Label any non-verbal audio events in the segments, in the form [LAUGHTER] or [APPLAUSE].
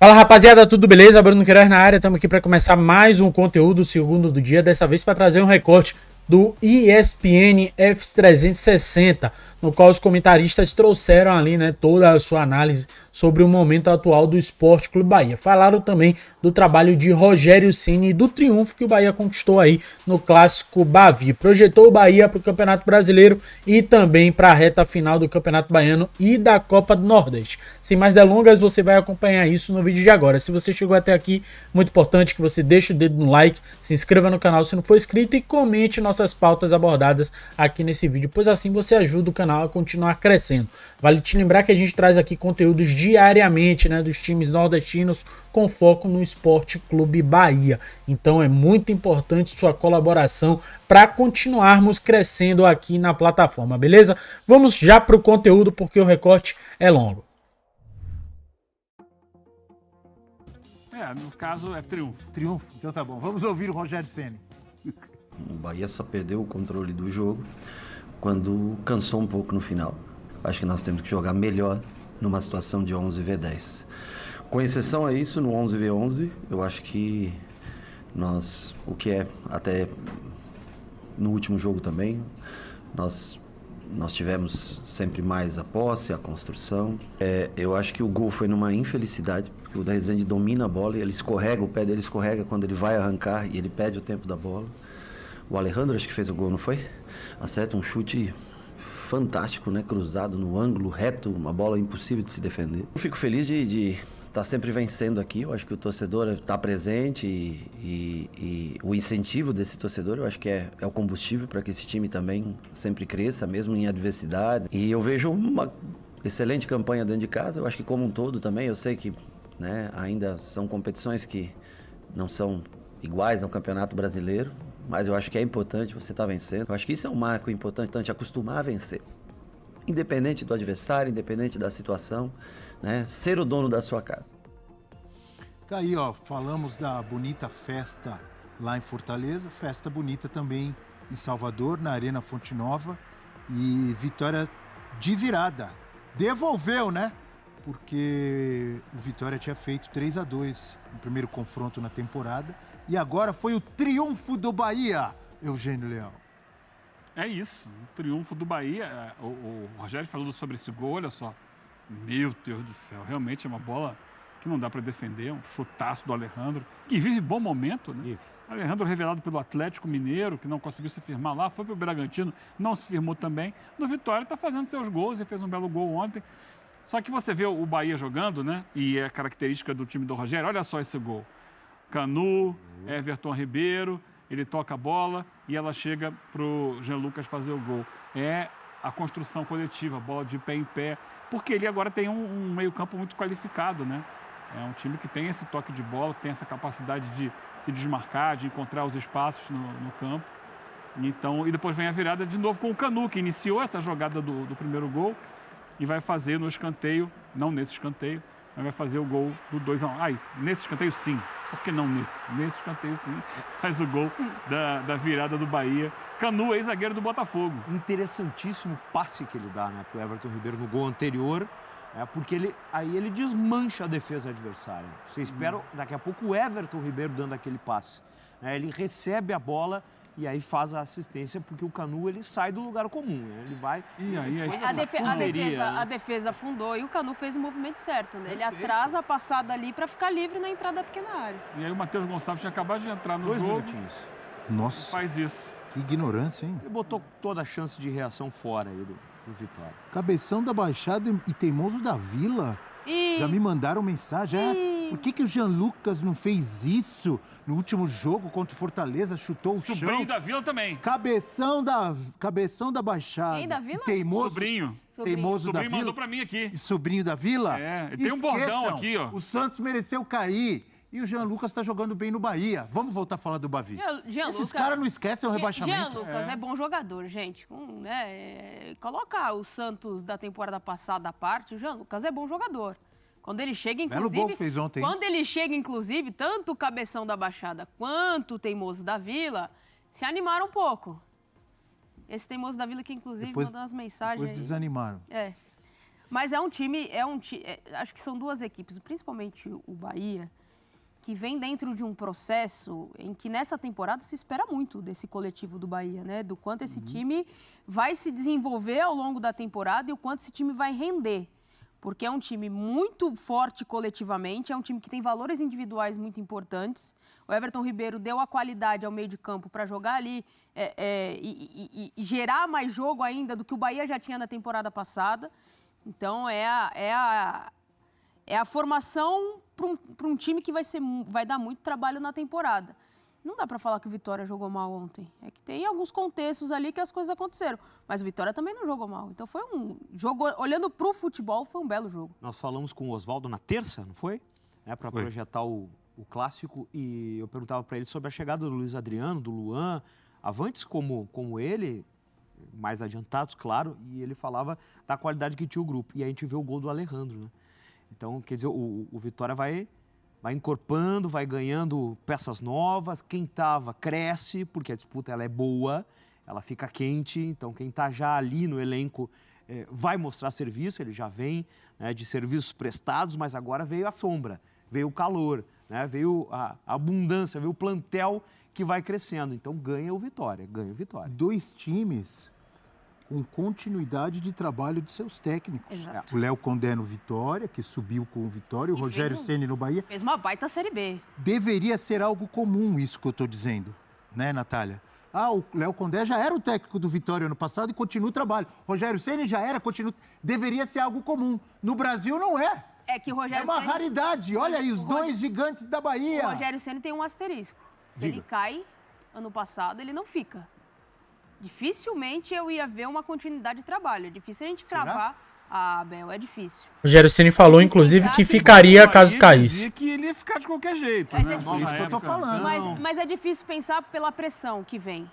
Fala rapaziada, tudo beleza? Bruno Queiroz na área, estamos aqui para começar mais um conteúdo, segundo do dia, dessa vez para trazer um recorte do ESPN F360, no qual os comentaristas trouxeram ali né, toda a sua análise sobre o momento atual do Esporte Clube Bahia. Falaram também do trabalho de Rogério Ceni e do triunfo que o Bahia conquistou aí no clássico Bavi. Projetou o Bahia para o Campeonato Brasileiro e também para a reta final do Campeonato Baiano e da Copa do Nordeste. Sem mais delongas, você vai acompanhar isso no vídeo de agora. Se você chegou até aqui, muito importante que você deixe o dedo no like, se inscreva no canal se não for inscrito e comente nosso nossas pautas abordadas aqui nesse vídeo, pois assim você ajuda o canal a continuar crescendo. Vale te lembrar que a gente traz aqui conteúdos diariamente né, dos times nordestinos com foco no Esporte Clube Bahia. Então é muito importante sua colaboração para continuarmos crescendo aqui na plataforma, beleza? Vamos já para o conteúdo porque o recorte é longo. É, no caso é triunfo. Triunfo? Então tá bom. Vamos ouvir o Rogério Ceni. [LAUGHS] O Bahia só perdeu o controle do jogo quando cansou um pouco no final. Acho que nós temos que jogar melhor numa situação de 11v10. Com exceção a isso, no 11v11, eu acho que nós, o que é até no último jogo também, nós nós tivemos sempre mais a posse, a construção. É, eu acho que o gol foi numa infelicidade, porque o da Rezende domina a bola, e ele escorrega, o pé dele escorrega quando ele vai arrancar e ele perde o tempo da bola o Alejandro, acho que fez o gol, não foi? Acerta um chute fantástico, né? Cruzado no ângulo, reto, uma bola impossível de se defender. Eu fico feliz de estar tá sempre vencendo aqui. Eu acho que o torcedor está presente e, e, e, o incentivo desse torcedor, eu acho que é, é o combustível para que esse time também sempre cresça, mesmo em adversidade. E eu vejo uma excelente campanha dentro de casa. Eu acho que como um todo também, eu sei que né, ainda são competições que não são iguais ao Campeonato Brasileiro, mas eu acho que é importante você estar tá vencendo. Eu acho que isso é um marco importante, acostumar a vencer. Independente do adversário, independente da situação, né? Ser o dono da sua casa. Tá aí, ó, falamos da bonita festa lá em Fortaleza, festa bonita também em Salvador, na Arena Fonte Nova, e vitória de virada. Devolveu, né? porque o Vitória tinha feito 3 a 2 no primeiro confronto na temporada. E agora foi o triunfo do Bahia, Eugênio Leal. É isso, o triunfo do Bahia. É, o, o, Rogério falou sobre esse gol, olha só. Meu Deus do céu, realmente é uma bola que não dá para defender, um chutaço do Alejandro, que vive bom momento, né? Isso. Alejandro revelado pelo Atlético Mineiro, que não conseguiu se firmar lá, foi para o Bragantino, não se firmou também. No Vitória está fazendo seus gols e fez um belo gol ontem. Só que você vê o Bahia jogando, né? E é característica do time do Rogério. Olha só esse gol. Canu, Everton Ribeiro, ele toca a bola e ela chega pro Jean Lucas fazer o gol. É a construção coletiva, bola de pé em pé, porque ele agora tem um, um meio-campo muito qualificado, né? É um time que tem esse toque de bola, que tem essa capacidade de se desmarcar, de encontrar os espaços no, no campo. Então, e depois vem a virada de novo com o Canu, que iniciou essa jogada do, do primeiro gol e vai fazer no escanteio, não nesse escanteio, mas vai fazer o gol do 2 a 1. Um. Ai, nesse escanteio sim. Por que não nesse? Nesse escanteio sim, [LAUGHS] faz o gol da, da virada do Bahia. Canu, ex-zagueiro do Botafogo. Interessantíssimo passe que ele dá né, para o Everton Ribeiro no gol anterior. É porque ele, aí ele desmancha a defesa adversária. Você espera hum. daqui a pouco o Everton Ribeiro dando aquele passe. É, ele recebe a bola e aí faz a assistência, porque o Canu ele sai do lugar comum, né? Ele vai. E aí a, a, defe a, defesa, né? a defesa afundou e o Canu fez o movimento certo, né? Ele atrasa a passada ali para ficar livre na entrada da pequena área. E aí o Matheus Gonçalves tinha acabado de entrar no Dois jogo. Minutinhos. Nossa. Faz isso. Que ignorância, hein? Ele botou toda a chance de reação fora aí do, do Vitória. Cabeção da Baixada e teimoso da Vila. E... Já me mandaram mensagem. É? E... É por que, que o Jean Lucas não fez isso no último jogo contra o Fortaleza? Chutou o Sobrinho chão. Sobrinho da Vila também. Cabeção da, cabeção da Baixada. Quem da Vila? Teimoso. Sobrinho. Sobrinho. Teimoso Sobrinho da Vila. mandou pra mim aqui. E sobrinho da Vila? É, tem Esqueçam, um bordão aqui, ó. O Santos mereceu cair. E o Jean Lucas está jogando bem no Bahia. Vamos voltar a falar do Bavi. Jean Esses caras não esquecem o rebaixamento. Jean Lucas é, é bom jogador, gente. né? É, coloca o Santos da temporada passada à parte. O Jean Lucas é bom jogador. Quando ele chega, inclusive. fez ontem. Quando ele chega, inclusive, tanto o cabeção da Baixada quanto o teimoso da Vila se animaram um pouco. Esse teimoso da Vila que, inclusive, depois, mandou umas mensagens. Depois aí. desanimaram. É. Mas é um time, é um ti, é, acho que são duas equipes, principalmente o Bahia, que vem dentro de um processo em que nessa temporada se espera muito desse coletivo do Bahia, né? Do quanto esse uhum. time vai se desenvolver ao longo da temporada e o quanto esse time vai render porque é um time muito forte coletivamente, é um time que tem valores individuais muito importantes. O Everton Ribeiro deu a qualidade ao meio de campo para jogar ali é, é, e, e, e, gerar mais jogo ainda do que o Bahia já tinha na temporada passada. Então é a, é a, é a formação para um, um time que vai, ser, vai dar muito trabalho na temporada não dá para falar que o Vitória jogou mal ontem. É que tem alguns contextos ali que as coisas aconteceram. Mas o Vitória também não jogou mal. Então foi um jogo, olhando para o futebol, foi um belo jogo. Nós falamos com o Oswaldo na terça, não foi? É, para projetar o, o clássico e eu perguntava para ele sobre a chegada do Luiz Adriano, do Luan, avantes como, como ele, mais adiantados, claro, e ele falava da qualidade que tinha o grupo. E a gente vê o gol do Alejandro, né? Então, quer dizer, o, o Vitória vai vai encorpando, vai ganhando peças novas, quem estava cresce, porque a disputa ela é boa, ela fica quente, então quem está já ali no elenco é, vai mostrar serviço, ele já vem né, de serviços prestados, mas agora veio a sombra, veio o calor, né, veio a abundância, veio o plantel que vai crescendo, então ganha o Vitória, ganha o Vitória. Dois times com continuidade de trabalho de seus técnicos. Exato. O Léo Condé no Vitória, que subiu com o Vitória, e o Rogério Ceni no Bahia. Fez uma baita Série B. Deveria ser algo comum isso que eu estou dizendo, né, Natália? Ah, o Léo Condé já era o técnico do Vitória ano passado e continua o trabalho. Rogério Ceni já era, continua. Deveria ser algo comum. No Brasil não é. É que o Rogério É uma Ceni... raridade. Olha aí, os Rog... dois gigantes da Bahia. O Rogério Ceni tem um asterisco. Se Diga. ele cai ano passado, ele não fica dificilmente eu ia ver uma continuidade de trabalho. É difícil a gente cravar a ah, Bel, é difícil. O Gericini falou, inclusive, que ficaria caso caísse. que ele ia ficar de qualquer jeito. Mas né? é, difícil. Isso que eu tô falando. Mas, mas é difícil pensar pela pressão que vem.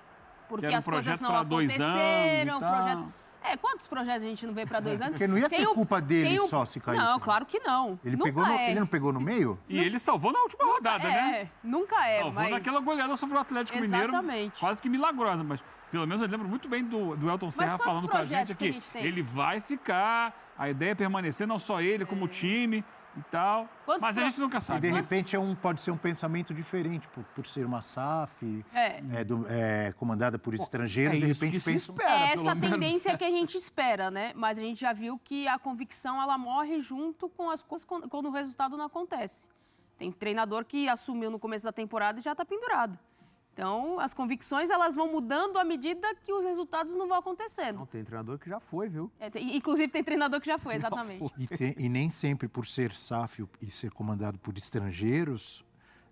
Porque que um as coisas não aconteceram, projeto... É, quantos projetos a gente não vê para dois anos? Porque não ia tem ser o, culpa dele só se caísse. Não, né? claro que não. Ele, nunca pegou no, é. ele não pegou no meio? E ele salvou na última rodada, é. né? É, nunca é, salvou mas... naquela goleada sobre o Atlético Exatamente. Mineiro. Quase que milagrosa, mas pelo menos eu lembro muito bem do, do Elton Serra falando com a gente aqui. ele vai ficar, a ideia é permanecer, não só ele, como o hum. time e tal. Quantos mas a gente nunca sabe. E de Quantos... repente é um, pode ser um pensamento diferente, por, por ser uma SAF, é. É, do, é, comandada por Pô, estrangeiros, é de repente pensa. Espera, é essa tendência menos. que a gente [LAUGHS] espera, né? Mas a gente já viu que a convicção ela morre junto com as coisas quando o resultado não acontece. Tem treinador que assumiu no começo da temporada e já está pendurado. Então, as convicções elas vão mudando à medida que os resultados não vão acontecendo. Não, tem treinador que já foi, viu? É, tem, inclusive, tem treinador que já foi, exatamente. Já foi. E, tem, e, nem sempre por ser SAF e ser comandado por estrangeiros.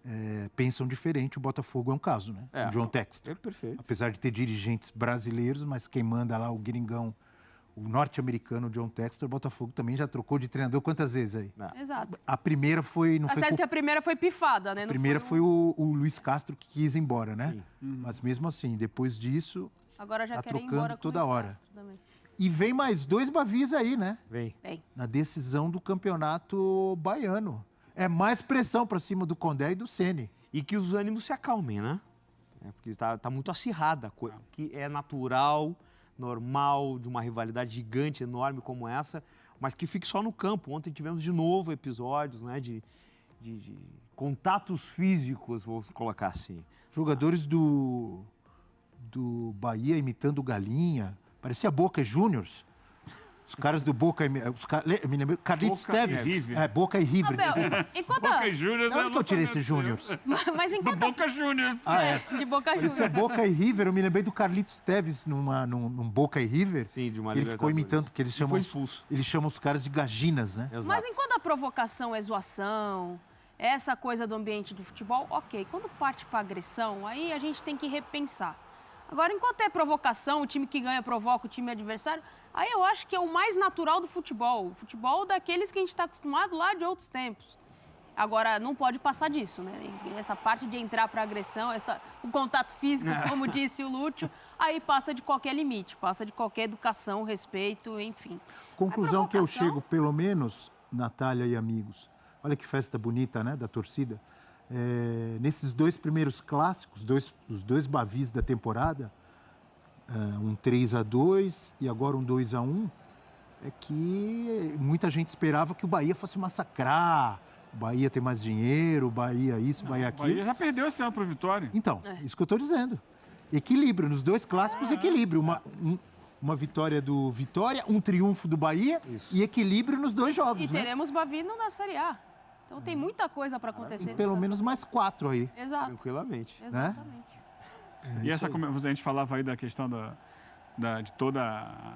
É, pensam diferente, o Botafogo é um caso, né? É, o John Textor. É perfeito. Apesar de ter dirigentes brasileiros, mas quem manda lá é o gringão o norte-americano John Textor, Botafogo também já trocou de treinador quantas vezes aí? Exato. A primeira foi. Não a foi é certo que a primeira foi pifada, né? A primeira foi, um... o, o, Luiz Castro que quis ir embora, né? Uhum. uhum. Mas mesmo assim, depois disso. Agora já tá querem trocando ir embora toda hora. E vem mais dois Bavis aí, né? Vem. vem. Na decisão do campeonato baiano. É mais pressão para cima do Condé e do Sene. E que os ânimos se acalmem, né? É porque está tá muito acirrada, ah. que é natural normal, de uma rivalidade gigante, enorme como essa, mas que fique só no campo. Ontem tivemos de novo episódios né, de, de, de contatos físicos, vou colocar assim. Jogadores do, do Bahia imitando galinha, parecia Boca Juniors. Os caras do Boca e... Os car... Me lembro, Carlitos Boca Teves. E River. é, Boca e River. enquanto... Boca e Júnior. Onde é que eu tirei esse Júnior. Mas enquanto... Do Boca Júnior. Ah, é. [LAUGHS] De Boca Júnior. Esse Boca e River. Eu me lembrei do Carlitos Teves numa, num, num Boca e River. Sim, de uma Ele ficou imitando, que eles chamam, os, eles chamam os caras de gaginas, né? Exato. Mas enquanto a provocação é zoação, essa coisa do ambiente do futebol, ok. Quando parte para agressão, aí a gente tem que repensar. Agora, enquanto é provocação, o time que ganha provoca o time adversário, Aí eu acho que é o mais natural do futebol. O futebol daqueles que a gente está acostumado lá de outros tempos. Agora, não pode passar disso, né? Essa parte de entrar para agressão, essa, o contato físico, é. como disse o Lúcio, aí passa de qualquer limite, passa de qualquer educação, respeito, enfim. Conclusão que eu chego, pelo menos, Natália e amigos, olha que festa bonita, né, da torcida. É, nesses dois primeiros clássicos, dois, os dois bavis da temporada, ah, um 3 a 2 e agora um 2 a 1 é que muita gente esperava que o Bahia fosse massacrar. O Bahia tem mais dinheiro, o Bahia isso, Não, Bahia aquilo. O Bahia já perdeu esse ano para Vitória. Então, é. isso que eu estou dizendo. Equilíbrio, nos dois clássicos, ah, equilíbrio. Uma, um, uma vitória do Vitória, um triunfo do Bahia isso. e equilíbrio nos dois jogos. E né? teremos Bavino na Série A. Então é. tem uhum. muita coisa para acontecer. E pelo menos mais quatro aí. Exato. Tranquilamente. Exatamente. Né? É, e essa, aí. como a gente falava aí da questão da, da, de toda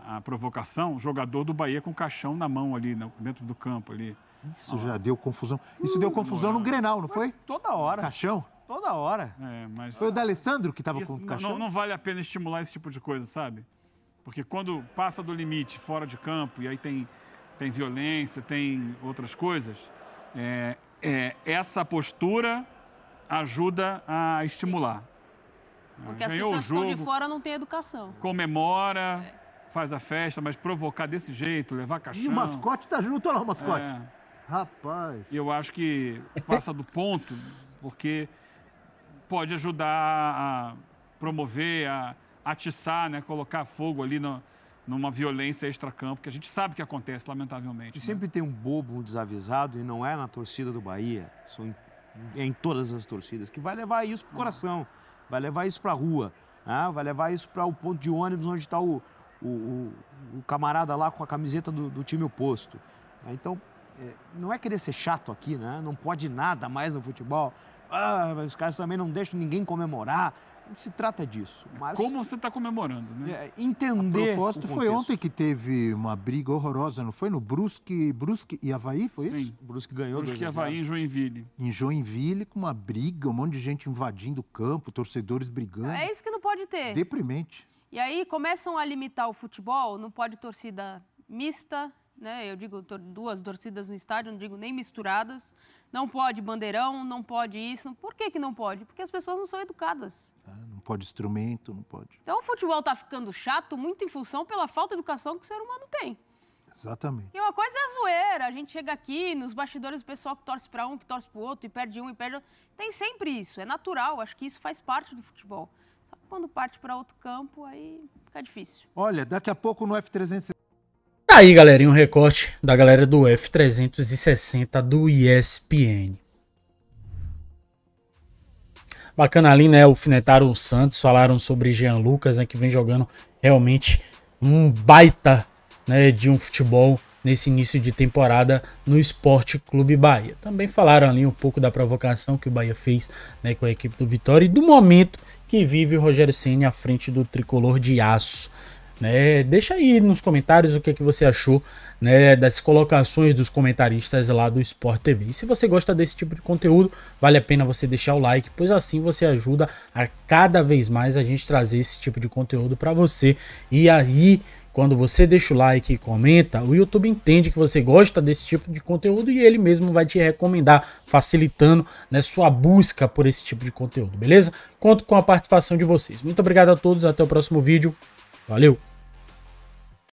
a, provocação, jogador do Bahia com o caixão na mão ali, dentro do campo ali. Isso já deu confusão. Isso deu hum, confusão no é. Grenal, não foi? Toda hora. Caixão? Toda hora. É, mas... Foi o da Alessandro que estava com o caixão? Não, não vale a pena estimular esse tipo de coisa, sabe? Porque quando passa do limite fora de campo e aí tem, tem violência, tem outras coisas, é, é, essa postura ajuda a estimular. Porque né? as pessoas jogo, que estão de fora não têm educação. Comemora, é. faz a festa, mas provocar desse jeito, levar caixão... E o mascote tá junto, lá o mascote. É. Rapaz... Eu acho que passa do ponto, porque pode ajudar a promover, a atiçar, né? colocar fogo ali no, numa violência extracampo, que a gente sabe que acontece, lamentavelmente. E né? sempre tem um bobo, um desavisado, e não é na torcida do Bahia, são em, é em todas as torcidas, que vai levar isso pro coração. Ah vai levar isso para a rua, né? vai levar isso para o ponto de ônibus onde está o, o, o, o, camarada lá com a camiseta do, do time oposto. É, então, é, não é querer ser chato aqui, né? não pode nada mais no futebol. Ah, os caras também não deixam ninguém comemorar. Não se trata disso. Mas... Como você está comemorando, né? É, entender. A propósito, foi ontem que teve uma briga horrorosa, não foi? No Brusque, Brusque e Havaí, foi Sim. isso? Sim. Brusque ganhou Brusque e Havaí em Joinville. Em Joinville, com uma briga, um monte de gente invadindo o campo, torcedores brigando. É isso que não pode ter. Deprimente. E aí começam a limitar o futebol, não pode torcida mista, né? Eu digo duas torcidas no estádio, não digo nem misturadas não pode bandeirão, não pode isso. Por que, que não pode? Porque as pessoas não são educadas. Ah, não pode instrumento, não pode. Então o futebol está ficando chato muito em função pela falta de educação que o ser humano tem. Exatamente. E uma coisa é a zoeira. A gente chega aqui, nos bastidores, o pessoal que torce para um, que torce para o outro, e perde um e perde outro. Tem sempre isso. É natural. Acho que isso faz parte do futebol. Só que quando parte para outro campo, aí fica difícil. Olha, daqui a pouco no F360. Tá aí, galerinha, um recorte da galera do F360 do ESPN. Bacana ali, né? Alfinetaram o Santos, falaram sobre Jean Lucas, né? Que vem jogando realmente um baita né, de um futebol nesse início de temporada no Esporte Clube Bahia. Também falaram ali um pouco da provocação que o Bahia fez né, com a equipe do Vitória e do momento que vive o Rogério Senna à frente do tricolor de aço. Né? Deixa aí nos comentários o que, é que você achou né, das colocações dos comentaristas lá do Sport TV. E se você gosta desse tipo de conteúdo, vale a pena você deixar o like, pois assim você ajuda a cada vez mais a gente trazer esse tipo de conteúdo para você. E aí quando você deixa o like e comenta, o YouTube entende que você gosta desse tipo de conteúdo e ele mesmo vai te recomendar, facilitando né, sua busca por esse tipo de conteúdo, beleza? Conto com a participação de vocês. Muito obrigado a todos, até o próximo vídeo. Valeu!